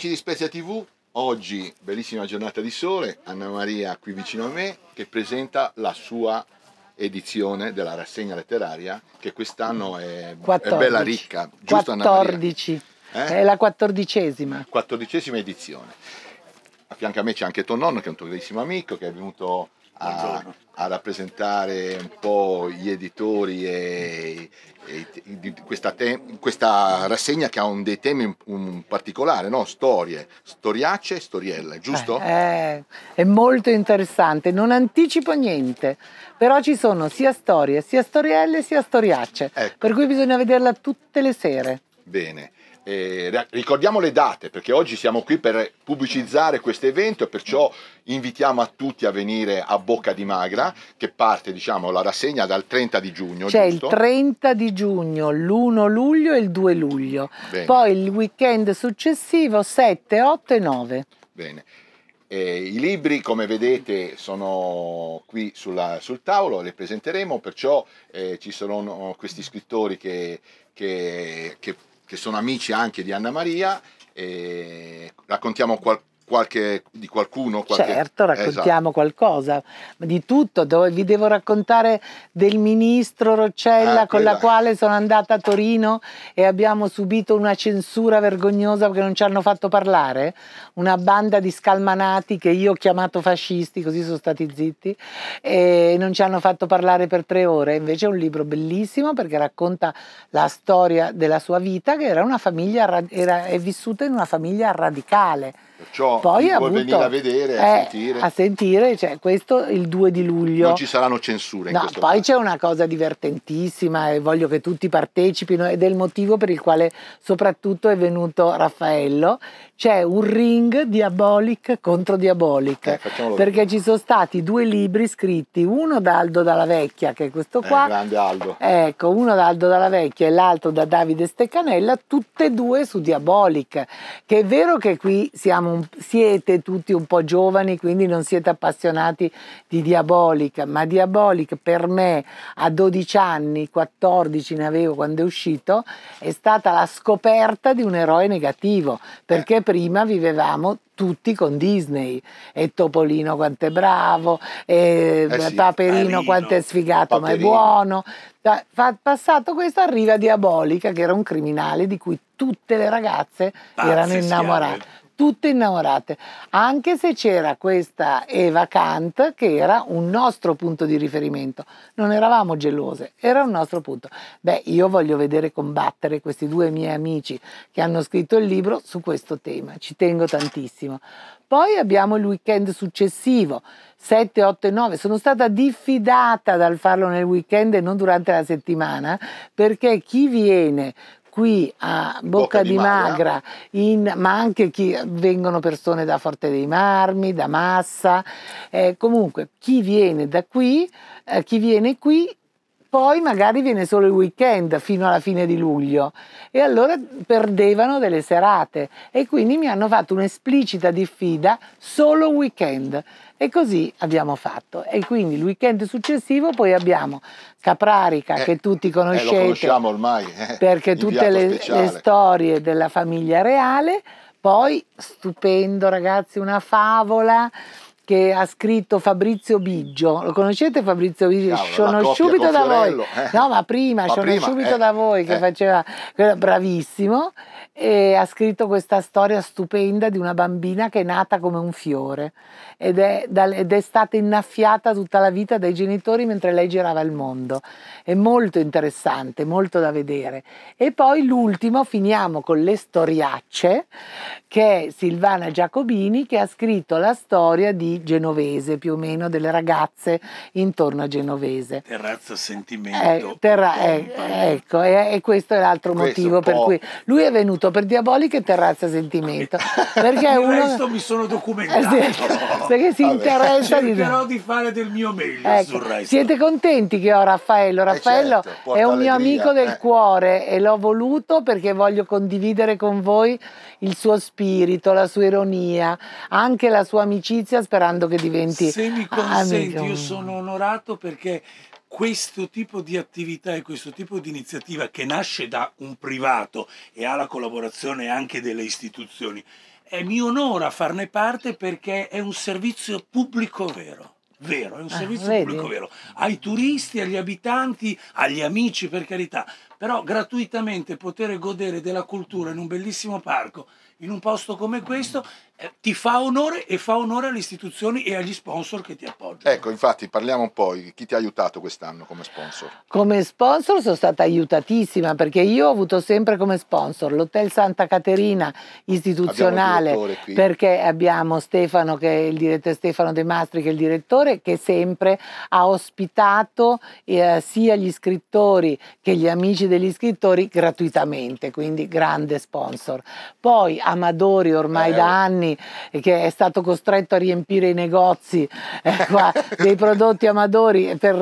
amici di Spezia TV, oggi bellissima giornata di sole, Anna Maria qui vicino a me che presenta la sua edizione della rassegna letteraria che quest'anno è, è, bella ricca, giusto 14. Anna Maria? Eh? È la quattordicesima. Quattordicesima edizione. A fianco a me c'è anche tuo nonno che è un tuo grandissimo amico che è venuto a, a, rappresentare un po' gli editori e, e, di questa, te, questa, rassegna che ha un, dei temi un particolare, no? storie, storiacce e storielle, giusto? Eh, è molto interessante, non anticipo niente, però ci sono sia storie, sia storielle, sia storiacce, ecco. per cui bisogna vederla tutte le sere. Bene. Eh, ricordiamo le date perché oggi siamo qui per pubblicizzare questo evento, perciò invitiamo a tutti a venire a Bocca di Magra che parte diciamo la rassegna dal 30 di giugno. C'è giusto? il 30 di giugno, l'1 luglio e il 2 luglio, Bene. poi il weekend successivo 7, 8 e 9. Bene. Eh, I libri, come vedete, sono qui sulla, sul tavolo, li presenteremo, perciò eh, ci sono questi scrittori che, che, che che sono amici anche di Anna Maria. E raccontiamo qual qualche, di qualcuno? Qualche... Certo, raccontiamo esatto. qualcosa, di tutto, vi devo raccontare del ministro Roccella ah, con la quale sono andata a Torino e abbiamo subito una censura vergognosa perché non ci hanno fatto parlare, una banda di scalmanati che io ho chiamato fascisti, così sono stati zitti, e non ci hanno fatto parlare per tre ore, invece è un libro bellissimo perché racconta la storia della sua vita che era una famiglia, era, è vissuta in una famiglia radicale Perciò Poi vuoi venire a vedere, eh, a sentire. A sentire, cioè, questo il 2 di luglio. Non ci saranno censure. No, poi c'è una cosa divertentissima e voglio che tutti partecipino ed è il motivo per il quale soprattutto è venuto Raffaello. C'è un ring Diabolic contro Diabolic. Eh, perché vedere. ci sono stati due libri scritti, uno da Aldo Dalla Vecchia, che è questo eh, qua. Eh, grande Aldo. Ecco, uno da Aldo Dalla Vecchia e l'altro da Davide Steccanella, tutte e due su Diabolic. Che è vero che qui siamo un, siete tutti un po' giovani, quindi non siete appassionati di Diabolica, ma Diabolica per me a 12 anni, 14 ne avevo quando è uscito, è stata la scoperta di un eroe negativo, perché eh. prima vivevamo tutti con Disney e Topolino quanto è bravo e eh sì, Paperino Marino, quanto è sfigato Paperino. ma è buono da, passato questo arriva Diabolica che era un criminale di cui tutte le ragazze Pazzi erano innamorate tutte innamorate, anche se c'era questa Eva Kant che era un nostro punto di riferimento, non eravamo gelose, era un nostro punto. Beh, io voglio vedere combattere questi due miei amici che hanno scritto il libro su questo tema, ci tengo tantissimo. Poi abbiamo il weekend successivo, 7, 8 e 9. Sono stata diffidata dal farlo nel weekend e non durante la settimana, perché chi viene qui a Bocca, Bocca di, Magra, in, ma anche chi vengono persone da Forte dei Marmi, da Massa, eh, comunque chi viene da qui, eh, chi viene qui poi magari viene solo il weekend fino alla fine di luglio e allora perdevano delle serate e quindi mi hanno fatto un'esplicita diffida solo weekend e così abbiamo fatto e quindi il weekend successivo poi abbiamo Caprarica eh, che tutti conoscete eh, lo conosciamo ormai eh, perché tutte le, le storie della famiglia reale poi stupendo ragazzi una favola che ha scritto Fabrizio Biggio. Lo conoscete Fabrizio Biggio? sono subito da voi. Eh. No, ma prima, sono subito eh. da voi che eh. faceva bravissimo e ha scritto questa storia stupenda di una bambina che è nata come un fiore ed è, ed è stata innaffiata tutta la vita dai genitori mentre lei girava il mondo. È molto interessante, molto da vedere. E poi l'ultimo finiamo con le storiacce che è Silvana Giacobini che ha scritto la storia di Genovese, più o meno delle ragazze intorno a Genovese. Terrazza Sentimento. Eh, terra, eh, ecco, e, e, questo è l'altro motivo per cui lui è venuto per Diabolica e Terrazza Sentimento. perché uno... resto mi sono documentato. Eh, sì, ecco, perché si Vabbè. interessa di... Cercherò di fare del mio meglio ecco, Siete contenti che ho Raffaello? Eh, Raffaello certo, è un mio amico del eh. cuore e l'ho voluto perché voglio condividere con voi il suo spirito, la sua ironia, anche la sua amicizia sperando sperando che diventi Se mi ah, consenti, amico. io sono onorato perché questo tipo di attività e questo tipo di iniziativa che nasce da un privato e ha la collaborazione anche delle istituzioni, mi onora farne parte perché è un servizio pubblico vero. Vero, è un ah, servizio ah, pubblico vero. Ai turisti, agli abitanti, agli amici, per carità. Però gratuitamente poter godere della cultura in un bellissimo parco, in un posto come questo, eh, ti fa onore e fa onore alle istituzioni e agli sponsor che ti appoggiano. Ecco, infatti parliamo un po' di chi ti ha aiutato quest'anno come sponsor. Come sponsor sono stata aiutatissima perché io ho avuto sempre come sponsor l'Hotel Santa Caterina istituzionale abbiamo perché abbiamo Stefano che è il direttore Stefano De Mastri che è il direttore che sempre ha ospitato eh, sia gli scrittori che gli amici degli scrittori gratuitamente, quindi grande sponsor. Poi Amadori ormai eh, da anni Salvini che è stato costretto a riempire i negozi eh, qua, dei prodotti amadori per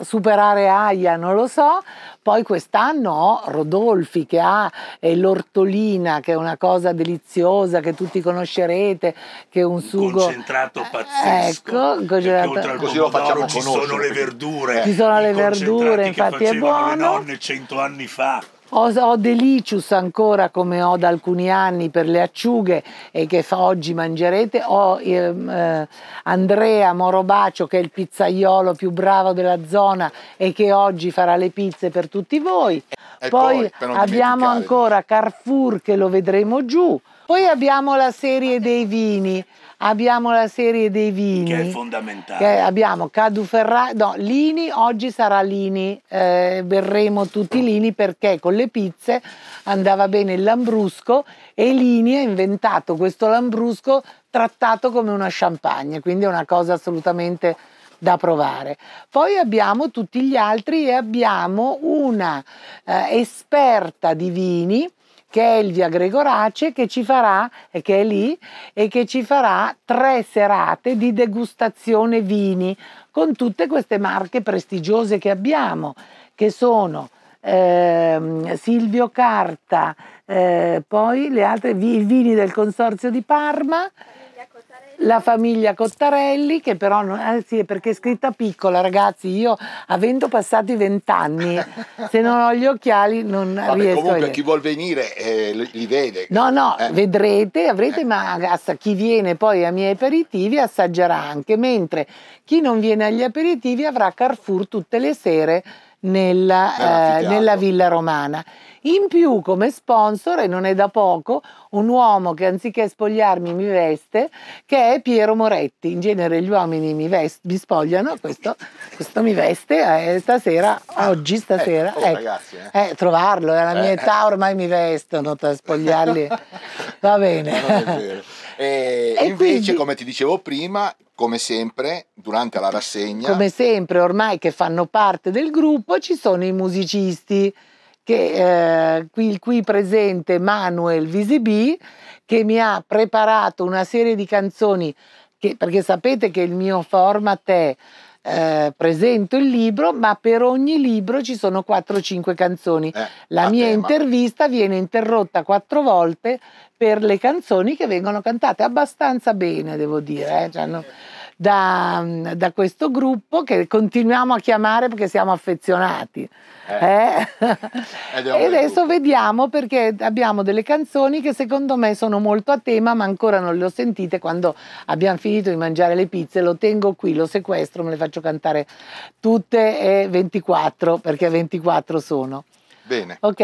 eh, superare Aia, non lo so. Poi quest'anno ho Rodolfi che ha l'ortolina, che è una cosa deliziosa che tutti conoscerete, che è un, un sugo... Concentrato eh, pazzesco. Ecco, concentrato... così lo facciamo ci conoscere. Sono verdure, ci sono le verdure, infatti è buono. le nonne cento anni fa ho, Delicious ancora come ho da alcuni anni per le acciughe e che oggi mangerete, ho ehm, eh, Andrea Morobacio che è il pizzaiolo più bravo della zona e che oggi farà le pizze per tutti voi. E poi, poi abbiamo ancora Carrefour che lo vedremo giù, poi abbiamo la serie dei vini, abbiamo la serie dei vini. Che è fondamentale. abbiamo Cadu Ferrari, no, Lini, oggi sarà Lini, eh, berremo tutti Lini perché con le pizze andava bene il lambrusco e Lini ha inventato questo lambrusco trattato come una champagne, quindi è una cosa assolutamente da provare. Poi abbiamo tutti gli altri e abbiamo una eh, esperta di vini che è Elvia Gregorace che ci farà, che è lì, e che ci farà tre serate di degustazione vini con tutte queste marche prestigiose che abbiamo, che sono eh, Silvio Carta, eh, poi le altre, i vini del Consorzio di Parma, la famiglia Cottarelli, che però non, eh, sì, perché è scritta piccola, ragazzi. Io avendo passato i vent'anni, se non ho gli occhiali, non Vabbè, riesco. Comunque, a chi vuol venire eh, li vede. No, no, eh. vedrete, avrete, ma assa, chi viene poi ai miei aperitivi assaggerà anche, mentre chi non viene agli aperitivi avrà Carrefour tutte le sere nella, eh, nella villa romana. In più come sponsor, e non è da poco, un uomo che anziché spogliarmi mi veste, che è Piero Moretti. In genere gli uomini mi, vest- mi spogliano, questo, questo, mi veste eh, stasera, ah, oggi eh, stasera. Eh, oh, ragazzi, eh. eh trovarlo, alla mia eh, età eh. ormai mi vestono, per spogliarli. Va bene. e, e invece, quindi, come ti dicevo prima, come sempre, durante la rassegna. Come sempre, ormai che fanno parte del gruppo, ci sono i musicisti, che, eh, qui, qui presente Manuel Visibi, che mi ha preparato una serie di canzoni, che, perché sapete che il mio format è eh, presento il libro, ma per ogni libro ci sono 4-5 canzoni. Eh, La mia tema. intervista viene interrotta 4 volte per le canzoni che vengono cantate abbastanza bene, devo dire. Eh? Cioè, no, da, da, questo gruppo che continuiamo a chiamare perché siamo affezionati. Eh. Eh? e eh, adesso vediamo perché abbiamo delle canzoni che secondo me sono molto a tema ma ancora non le ho sentite quando abbiamo finito di mangiare le pizze, lo tengo qui, lo sequestro, me le faccio cantare tutte e 24 perché 24 sono. Bene. Ok.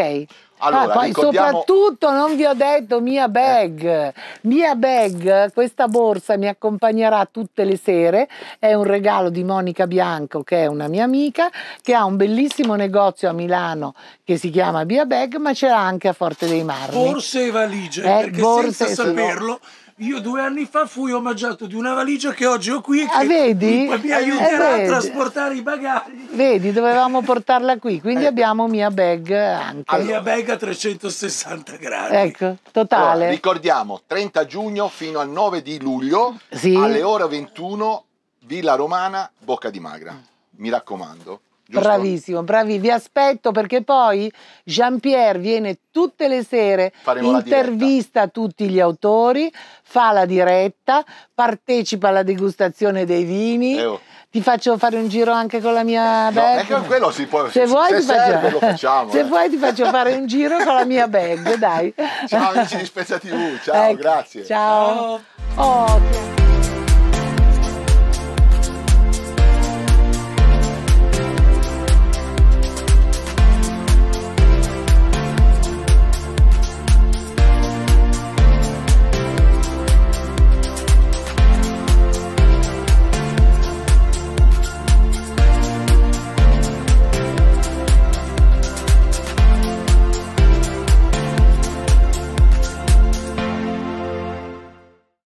Ah, allora, ah, poi ricordiamo... soprattutto non vi ho detto mia bag. Eh. Mia bag, questa borsa mi accompagnerà tutte le sere, è un regalo di Monica Bianco che è una mia amica, che ha un bellissimo negozio a Milano che si chiama Mia Bag, ma l'ha anche a Forte dei Marmi. Borse e valigie, eh, borse, senza saperlo... Sono io due anni fa fui omaggiato di una valigia che oggi ho qui e ah, che vedi? mi eh, aiuterà eh, a trasportare i bagagli. Vedi, dovevamo portarla qui, quindi eh. abbiamo Mia Bag anche. A Mia Bag a 360 gradi. Ecco, totale. Allora, ricordiamo, 30 giugno fino al 9 di luglio sì. alle ore 21 Villa Romana, Bocca di Magra. Mi raccomando. Giusto? Bravissimo, bravi, vi aspetto perché poi Jean-Pierre viene tutte le sere, Faremo intervista tutti gli autori, fa la diretta, partecipa alla degustazione dei vini. Eh, oh. Ti faccio fare un giro anche con la mia bag. No, ecco, quello si può, se, se vuoi, se ti, serve, faccio... Facciamo, se eh. vuoi ti faccio fare un giro con la mia bag, dai. Ciao amici di Spezia TV, ciao, ecco, grazie. Ciao. ciao. Oh,